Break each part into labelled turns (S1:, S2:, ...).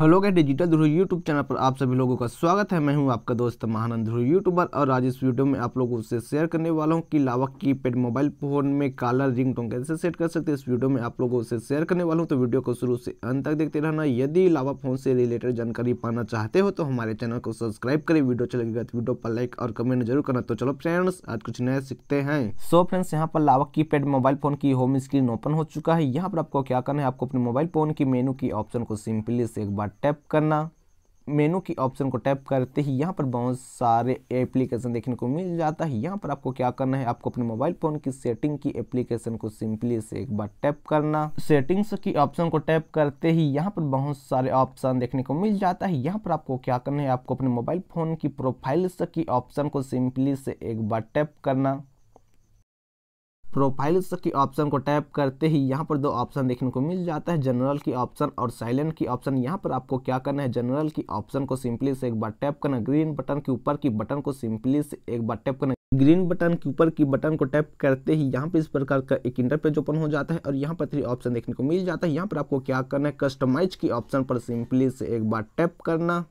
S1: hello गए digital ध्रुव YouTube channel पर आप सभी लोगों का स्वागत है मैं हूं आपका दोस्त महानंद ध्रुव यूट्यूबर और आज इस वीडियो में आप लोगों से शेयर करने वाला हूं कि लावा पेड मोबाइल फ़ोन में कालर रिंग टोन कैसे सेट कर सकते हैं इस वीडियो में आप लोगों से शेयर करने वाला हूं तो वीडियो को शुरू से अंत तक देखते रहना यदि लावा फ़ोन से रिलेटेड जानकारी पाना चाहते हो तो हमारे चैनल को सब्सक्राइब करें वीडियो चलेगा अच्छा तो वीडियो पर लाइक और कमेंट जरूर करना तो चलो फ्रेंड्स आज कुछ नया सीखते हैं सो फ्रेंड्स यहाँ पर लावा की मोबाइल फ़ोन की होम स्क्रीन ओपन हो चुका है यहाँ पर आपको क्या करना है आपको अपने मोबाइल फ़ोन की मेनू की ऑप्शन को सिंपली से एक बार बाद टैप करना मेनू की ऑप्शन को टैप करते ही यहाँ पर बहुत सारे एप्लीकेशन देखने को मिल जाता है यहाँ पर आपको क्या करना है आपको अपने मोबाइल फ़ोन की सेटिंग की एप्लीकेशन को सिंपली से एक बार टैप करना सेटिंग्स की ऑप्शन को टैप करते ही यहाँ पर बहुत सारे ऑप्शन देखने को मिल जाता है यहाँ पर आपको क्या करना है आपको अपने मोबाइल फ़ोन की प्रोफाइल्स की ऑप्शन को सिंपली से एक बार टैप करना प्रोफाइल्स की ऑप्शन को टैप करते ही यहाँ पर दो ऑप्शन देखने को मिल जाता है जनरल की ऑप्शन और साइलेंट की ऑप्शन यहाँ पर आपको क्या करना है जनरल की ऑप्शन को सिंपली से एक बार टैप करना ग्रीन बटन के ऊपर की बटन को सिंपली से एक बार टैप करना ग्रीन बटन के ऊपर की बटन को टैप करते ही यहाँ पर इस प्रकार का एक इंटरपेज ओपन हो जाता है और यहाँ पर थ्री ऑप्शन देखने को मिल जाता है यहाँ पर आपको क्या करना है कस्टमाइज की ऑप्शन पर सिंपली से एक बार टैप करना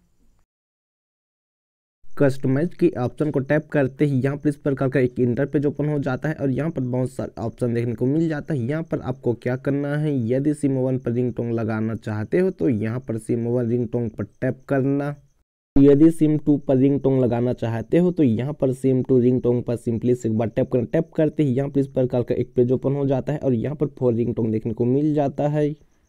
S1: कस्टमाइज के ऑप्शन को टैप करते ही यहाँ पर इस प्रकार का एक इंटर पेज ओपन हो जाता है और यहाँ पर बहुत सारे ऑप्शन देखने को मिल जाता है यहाँ पर आपको क्या करना है यदि सिम ओवन पर रिंग टोंग लगाना चाहते हो तो यहाँ पर सिम ओवन रिंग टोंग पर टैप करना यदि सिम टू पर रिंग टोंग लगाना चाहते हो तो यहाँ पर सिम टू रिंग टोंग पर सिंपली एक बार टैप करना टैप करते ही यहाँ पर इस प्रकार का एक पेज ओपन हो जाता है और यहाँ पर फोर रिंग टोंग देखने को मिल जाता है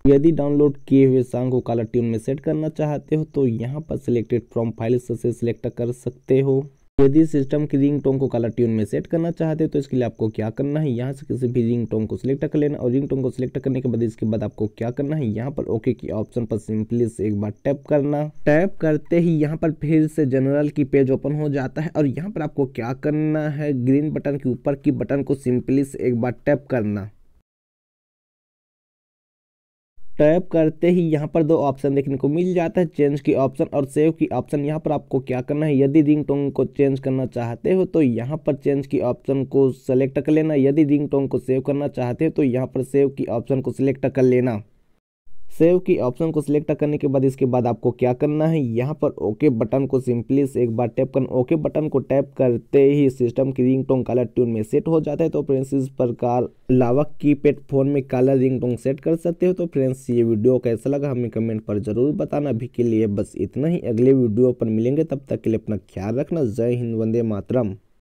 S1: यदि डाउनलोड किए हुए सॉन्ग को काला ट्यून में सेट करना चाहते हो तो यहाँ पर सिलेक्टेड फ्रॉम फाइल से सिलेक्ट कर सकते हो यदि सिस्टम की रिंग टोन को काला ट्यून में सेट करना चाहते हो तो इसके लिए आपको क्या करना है यहाँ से किसी भी रिंग टोन को सिलेक्ट कर लेना और रिंग टोन को सिलेक्ट करने के बाद इसके बाद आपको क्या करना है यहाँ पर ओके की ऑप्शन पर सिंपली से एक बार टैप करना टैप करते ही यहाँ पर फिर से जनरल की पेज ओपन हो जाता है और यहाँ पर आपको क्या करना है ग्रीन बटन के ऊपर की बटन को सिंपली से एक बार टैप करना टैप करते ही यहाँ पर दो ऑप्शन देखने को मिल जाता है चेंज की ऑप्शन और सेव की ऑप्शन यहाँ पर आपको क्या करना है यदि रिंग टोंग को चेंज करना चाहते हो तो यहाँ पर चेंज की ऑप्शन को सेलेक्ट कर लेना यदि रिंग टोंग को सेव करना चाहते हो तो यहाँ पर सेव की ऑप्शन को सिलेक्ट कर लेना सेव की ऑप्शन को सिलेक्ट करने के बाद इसके बाद आपको क्या करना है यहाँ पर ओके बटन को सिंपली से एक बार टैप करना ओके बटन को टैप करते ही सिस्टम की रिंग टोंग कलर ट्यून में सेट हो जाता है तो फ्रेंड्स इस प्रकार लावा की पेट फोन में कलर रिंग टोंग सेट कर सकते हो तो फ्रेंड्स ये वीडियो कैसा लगा हमें कमेंट पर जरूर बताना अभी के लिए बस इतना ही अगले वीडियो पर मिलेंगे तब तक के लिए अपना ख्याल रखना जय हिंद वंदे मातरम